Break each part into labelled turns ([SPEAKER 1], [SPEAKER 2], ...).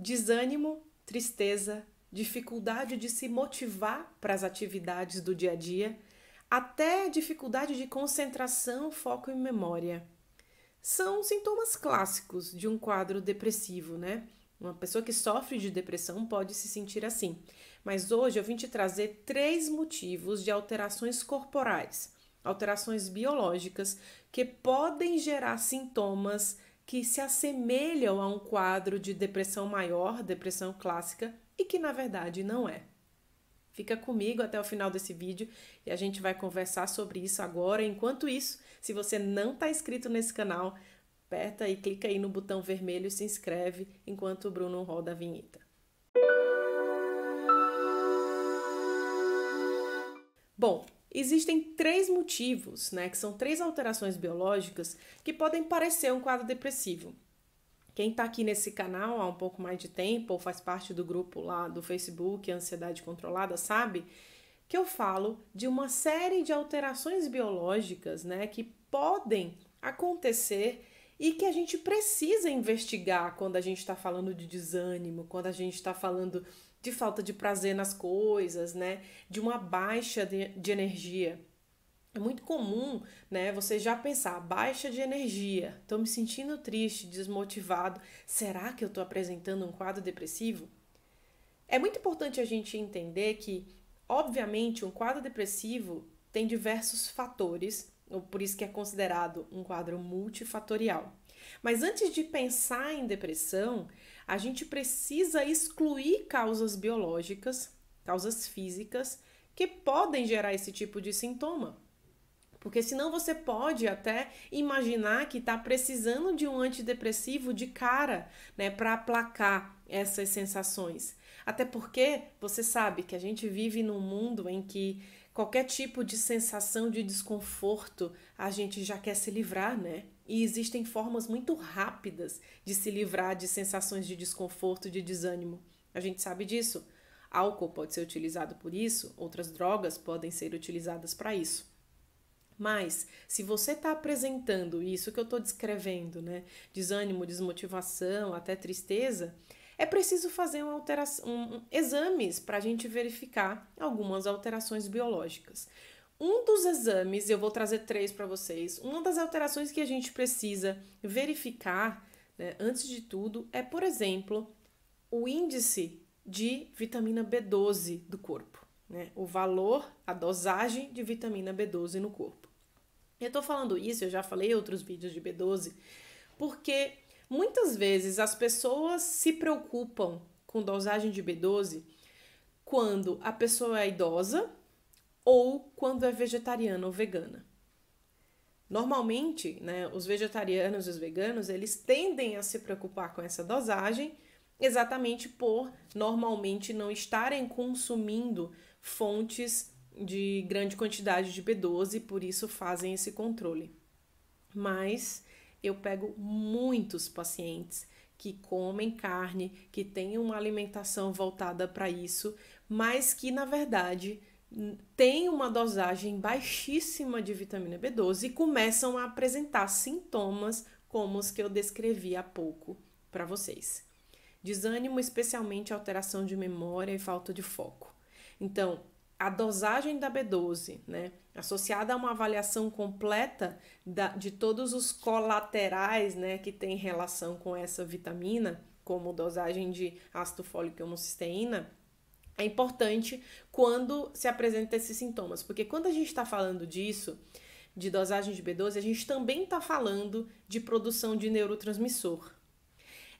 [SPEAKER 1] desânimo, tristeza, dificuldade de se motivar para as atividades do dia a dia, até dificuldade de concentração, foco e memória. São sintomas clássicos de um quadro depressivo, né? Uma pessoa que sofre de depressão pode se sentir assim. Mas hoje eu vim te trazer três motivos de alterações corporais, alterações biológicas que podem gerar sintomas que se assemelham a um quadro de depressão maior, depressão clássica, e que na verdade não é. Fica comigo até o final desse vídeo e a gente vai conversar sobre isso agora. Enquanto isso, se você não está inscrito nesse canal, aperta e clica aí no botão vermelho e se inscreve enquanto o Bruno roda a vinheta. Bom, Existem três motivos, né, que são três alterações biológicas que podem parecer um quadro depressivo. Quem está aqui nesse canal há um pouco mais de tempo ou faz parte do grupo lá do Facebook Ansiedade Controlada sabe que eu falo de uma série de alterações biológicas, né, que podem acontecer e que a gente precisa investigar quando a gente está falando de desânimo, quando a gente está falando de falta de prazer nas coisas, né? De uma baixa de, de energia. É muito comum, né, você já pensar, baixa de energia, estou me sentindo triste, desmotivado, será que eu estou apresentando um quadro depressivo? É muito importante a gente entender que, obviamente, um quadro depressivo tem diversos fatores, por isso que é considerado um quadro multifatorial. Mas antes de pensar em depressão, a gente precisa excluir causas biológicas, causas físicas, que podem gerar esse tipo de sintoma. Porque senão você pode até imaginar que está precisando de um antidepressivo de cara, né, para aplacar essas sensações. Até porque você sabe que a gente vive num mundo em que qualquer tipo de sensação de desconforto a gente já quer se livrar, né? e existem formas muito rápidas de se livrar de sensações de desconforto de desânimo. A gente sabe disso. Álcool pode ser utilizado por isso, outras drogas podem ser utilizadas para isso. Mas, se você está apresentando isso que eu estou descrevendo, né? Desânimo, desmotivação, até tristeza, é preciso fazer uma alteração, um, um, exames para a gente verificar algumas alterações biológicas. Um dos exames, eu vou trazer três para vocês, uma das alterações que a gente precisa verificar, né, antes de tudo, é, por exemplo, o índice de vitamina B12 do corpo, né? O valor, a dosagem de vitamina B12 no corpo. Eu tô falando isso, eu já falei em outros vídeos de B12, porque muitas vezes as pessoas se preocupam com dosagem de B12 quando a pessoa é idosa, ou quando é vegetariana ou vegana. Normalmente, né, os vegetarianos e os veganos, eles tendem a se preocupar com essa dosagem, exatamente por normalmente não estarem consumindo fontes de grande quantidade de B12, por isso fazem esse controle. Mas eu pego muitos pacientes que comem carne, que têm uma alimentação voltada para isso, mas que na verdade têm uma dosagem baixíssima de vitamina B12 e começam a apresentar sintomas como os que eu descrevi há pouco para vocês. Desânimo, especialmente alteração de memória e falta de foco. Então, a dosagem da B12, né, associada a uma avaliação completa da, de todos os colaterais, né, que tem relação com essa vitamina, como dosagem de ácido fólico e homocisteína, é importante quando se apresentam esses sintomas, porque quando a gente está falando disso, de dosagem de B12, a gente também está falando de produção de neurotransmissor.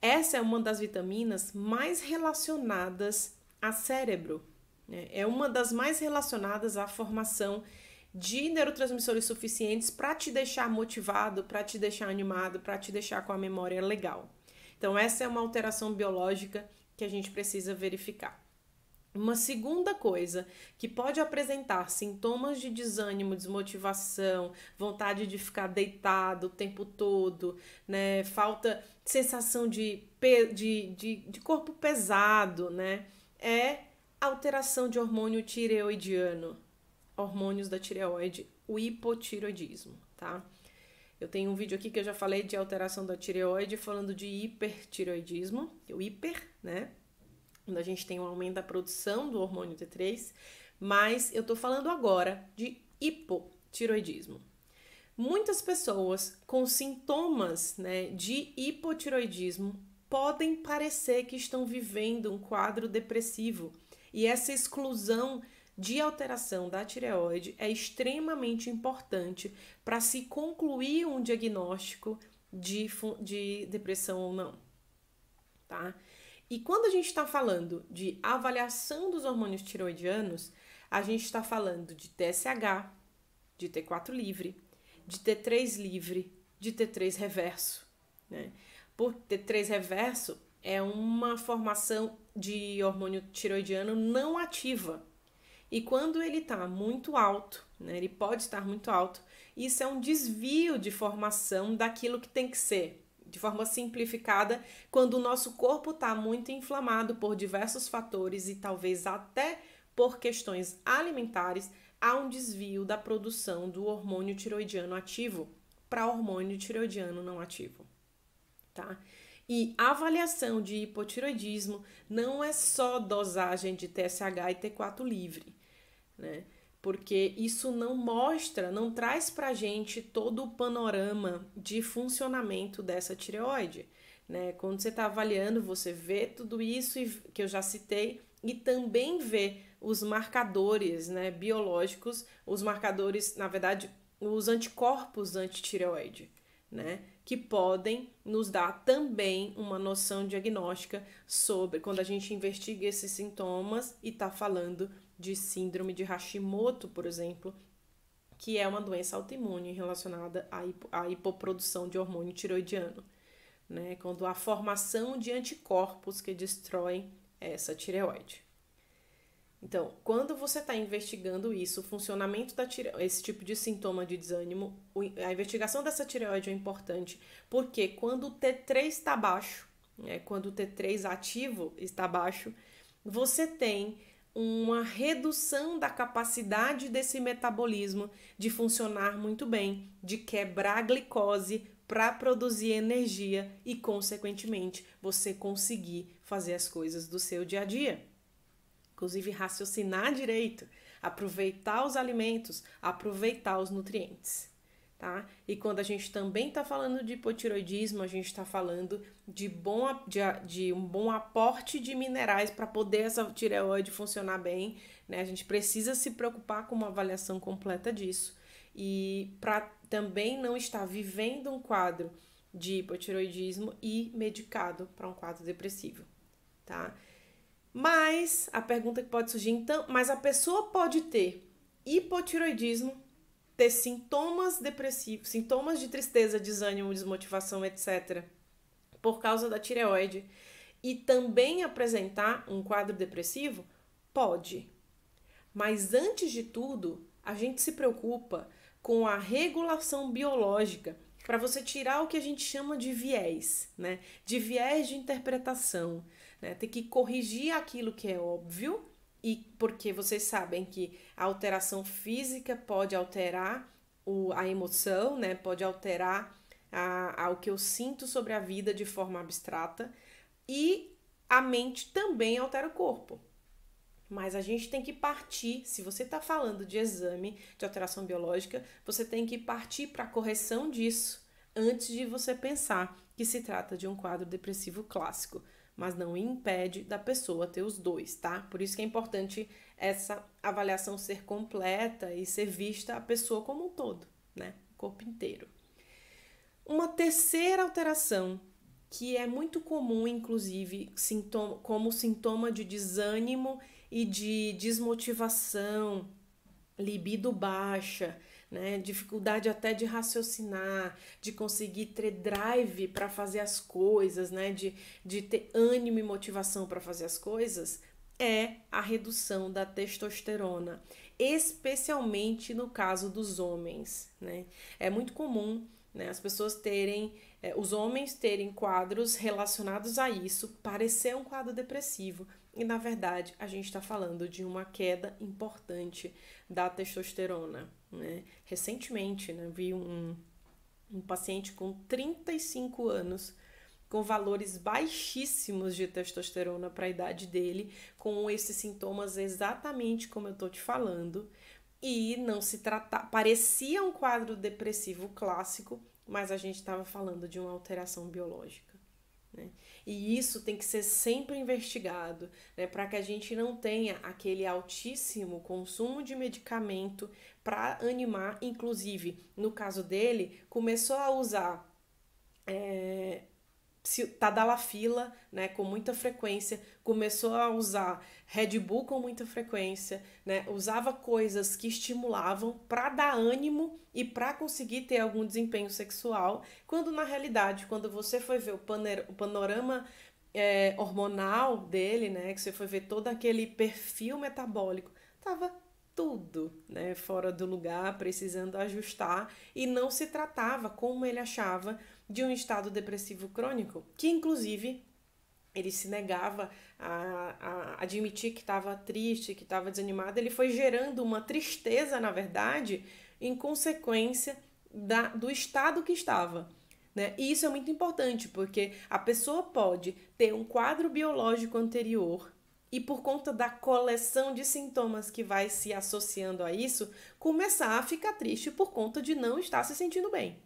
[SPEAKER 1] Essa é uma das vitaminas mais relacionadas a cérebro, né? é uma das mais relacionadas à formação de neurotransmissores suficientes para te deixar motivado, para te deixar animado, para te deixar com a memória legal. Então, essa é uma alteração biológica que a gente precisa verificar. Uma segunda coisa que pode apresentar sintomas de desânimo, desmotivação, vontade de ficar deitado o tempo todo, né? Falta, sensação de, de, de, de corpo pesado, né? É alteração de hormônio tireoidiano, hormônios da tireoide, o hipotireoidismo, tá? Eu tenho um vídeo aqui que eu já falei de alteração da tireoide, falando de hipertireoidismo, o hiper, né? quando a gente tem um aumento da produção do hormônio T3, mas eu tô falando agora de hipotiroidismo. Muitas pessoas com sintomas né, de hipotiroidismo podem parecer que estão vivendo um quadro depressivo e essa exclusão de alteração da tireoide é extremamente importante para se concluir um diagnóstico de, de depressão ou não, tá? E quando a gente está falando de avaliação dos hormônios tiroidianos, a gente está falando de TSH, de T4 livre, de T3 livre, de T3 reverso. Né? T3 reverso é uma formação de hormônio tiroidiano não ativa. E quando ele está muito alto, né, ele pode estar muito alto, isso é um desvio de formação daquilo que tem que ser de forma simplificada, quando o nosso corpo está muito inflamado por diversos fatores e talvez até por questões alimentares, há um desvio da produção do hormônio tiroidiano ativo para hormônio tiroidiano não ativo, tá? E avaliação de hipotiroidismo não é só dosagem de TSH e T4 livre, né? porque isso não mostra, não traz para gente todo o panorama de funcionamento dessa tireoide. Né? Quando você está avaliando, você vê tudo isso que eu já citei e também vê os marcadores né, biológicos, os marcadores, na verdade, os anticorpos antitireoide, né? Que podem nos dar também uma noção diagnóstica sobre quando a gente investiga esses sintomas e está falando de síndrome de Hashimoto, por exemplo, que é uma doença autoimune relacionada à, hipo, à hipoprodução de hormônio tiroidiano, né? quando há formação de anticorpos que destroem essa tireoide. Então, quando você está investigando isso, o funcionamento da tireoide, esse tipo de sintoma de desânimo, a investigação dessa tireoide é importante, porque quando o T3 está baixo, né, quando o T3 ativo está baixo, você tem uma redução da capacidade desse metabolismo de funcionar muito bem, de quebrar a glicose para produzir energia e, consequentemente, você conseguir fazer as coisas do seu dia a dia. Inclusive, raciocinar direito, aproveitar os alimentos, aproveitar os nutrientes tá? E quando a gente também está falando de hipotiroidismo, a gente está falando de, bom, de, de, um bom aporte de minerais para poder essa tireoide funcionar bem, né? A gente precisa se preocupar com uma avaliação completa disso. E para também não estar vivendo um quadro de hipotiroidismo e medicado para um quadro depressivo, tá? Mas a pergunta que pode surgir então, mas a pessoa pode ter hipotiroidismo ter sintomas depressivos, sintomas de tristeza, desânimo, desmotivação, etc., por causa da tireoide, e também apresentar um quadro depressivo? Pode. Mas antes de tudo, a gente se preocupa com a regulação biológica para você tirar o que a gente chama de viés, né? De viés de interpretação, né? Tem que corrigir aquilo que é óbvio e porque vocês sabem que a alteração física pode alterar o, a emoção, né? Pode alterar a, o que eu sinto sobre a vida de forma abstrata e a mente também altera o corpo. Mas a gente tem que partir, se você está falando de exame de alteração biológica, você tem que partir para a correção disso antes de você pensar que se trata de um quadro depressivo clássico mas não impede da pessoa ter os dois, tá? Por isso que é importante essa avaliação ser completa e ser vista a pessoa como um todo, né? O corpo inteiro. Uma terceira alteração que é muito comum, inclusive, sintoma, como sintoma de desânimo e de desmotivação, libido baixa, né? Dificuldade até de raciocinar, de conseguir ter drive para fazer as coisas, né? De, de ter ânimo e motivação para fazer as coisas, é a redução da testosterona, especialmente no caso dos homens, né? É muito comum né, as pessoas terem, eh, os homens terem quadros relacionados a isso, parecer um quadro depressivo, e na verdade, a gente está falando de uma queda importante da testosterona. Né? Recentemente, né, vi um, um paciente com 35 anos com valores baixíssimos de testosterona para a idade dele, com esses sintomas exatamente como eu estou te falando, e não se tratava, Parecia um quadro depressivo clássico, mas a gente estava falando de uma alteração biológica. Né? E isso tem que ser sempre investigado, né? para que a gente não tenha aquele altíssimo consumo de medicamento para animar. Inclusive, no caso dele, começou a usar é, Tá fila, né, com muita frequência, começou a usar Red Bull com muita frequência, né, usava coisas que estimulavam para dar ânimo e para conseguir ter algum desempenho sexual, quando na realidade, quando você foi ver o, paner, o panorama é, hormonal dele, né, que você foi ver todo aquele perfil metabólico, tava tudo né, fora do lugar, precisando ajustar, e não se tratava como ele achava de um estado depressivo crônico, que inclusive ele se negava a, a admitir que estava triste, que estava desanimado, ele foi gerando uma tristeza, na verdade, em consequência da, do estado que estava. Né? E isso é muito importante, porque a pessoa pode ter um quadro biológico anterior e, por conta da coleção de sintomas que vai se associando a isso, começar a ficar triste por conta de não estar se sentindo bem.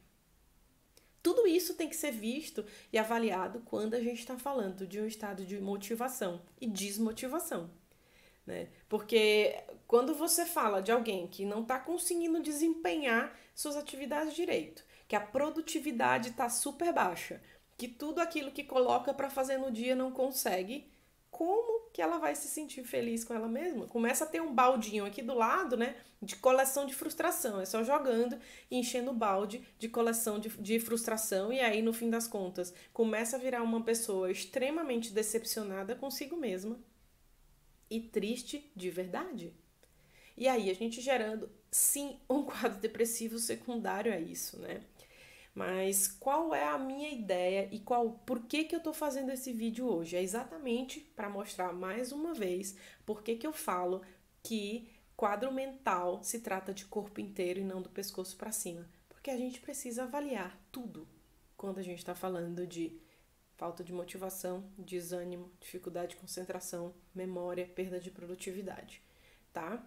[SPEAKER 1] Tudo isso tem que ser visto e avaliado quando a gente está falando de um estado de motivação e desmotivação. Né? Porque quando você fala de alguém que não está conseguindo desempenhar suas atividades direito, que a produtividade está super baixa, que tudo aquilo que coloca para fazer no dia não consegue, como que ela vai se sentir feliz com ela mesma. Começa a ter um baldinho aqui do lado, né? De coleção de frustração. É só jogando e enchendo o balde de coleção de, de frustração. E aí, no fim das contas, começa a virar uma pessoa extremamente decepcionada consigo mesma e triste de verdade. E aí, a gente gerando, sim, um quadro depressivo secundário a isso, né? Mas qual é a minha ideia e qual por que, que eu estou fazendo esse vídeo hoje? É exatamente para mostrar mais uma vez por que, que eu falo que quadro mental se trata de corpo inteiro e não do pescoço para cima. Porque a gente precisa avaliar tudo quando a gente está falando de falta de motivação, desânimo, dificuldade de concentração, memória, perda de produtividade, tá?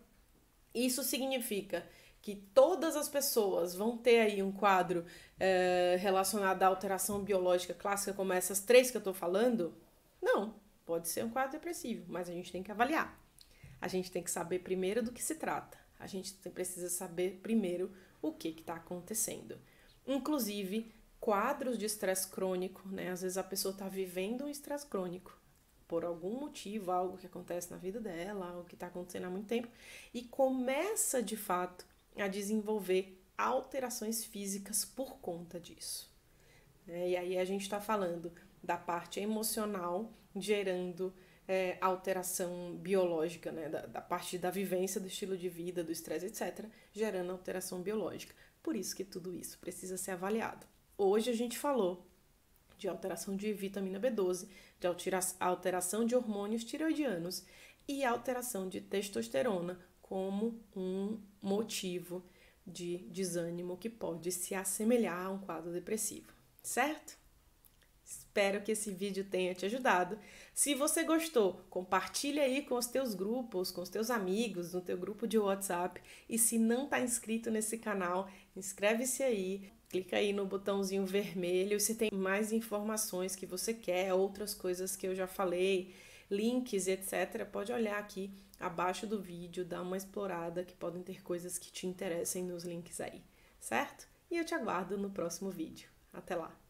[SPEAKER 1] Isso significa que todas as pessoas vão ter aí um quadro é, relacionado à alteração biológica clássica, como essas três que eu estou falando? Não, pode ser um quadro depressivo, mas a gente tem que avaliar. A gente tem que saber primeiro do que se trata. A gente precisa saber primeiro o que está acontecendo. Inclusive, quadros de estresse crônico, né? Às vezes a pessoa está vivendo um estresse crônico por algum motivo, algo que acontece na vida dela, algo que está acontecendo há muito tempo, e começa de fato a desenvolver alterações físicas por conta disso. É, e aí a gente está falando da parte emocional gerando é, alteração biológica, né? Da, da, parte da vivência, do estilo de vida, do estresse, etc., gerando alteração biológica. Por isso que tudo isso precisa ser avaliado. Hoje a gente falou de alteração de vitamina B12, de alteração de hormônios tiroidianos e alteração de testosterona como um motivo de desânimo que pode se assemelhar a um quadro depressivo, certo? Espero que esse vídeo tenha te ajudado. Se você gostou, compartilha aí com os teus grupos, com os teus amigos, no teu grupo de WhatsApp. E se não está inscrito nesse canal, inscreve-se aí. Clica aí no botãozinho vermelho se tem mais informações que você quer, outras coisas que eu já falei, links, etc. Pode olhar aqui abaixo do vídeo, dá uma explorada que podem ter coisas que te interessem nos links aí, certo? E eu te aguardo no próximo vídeo. Até lá!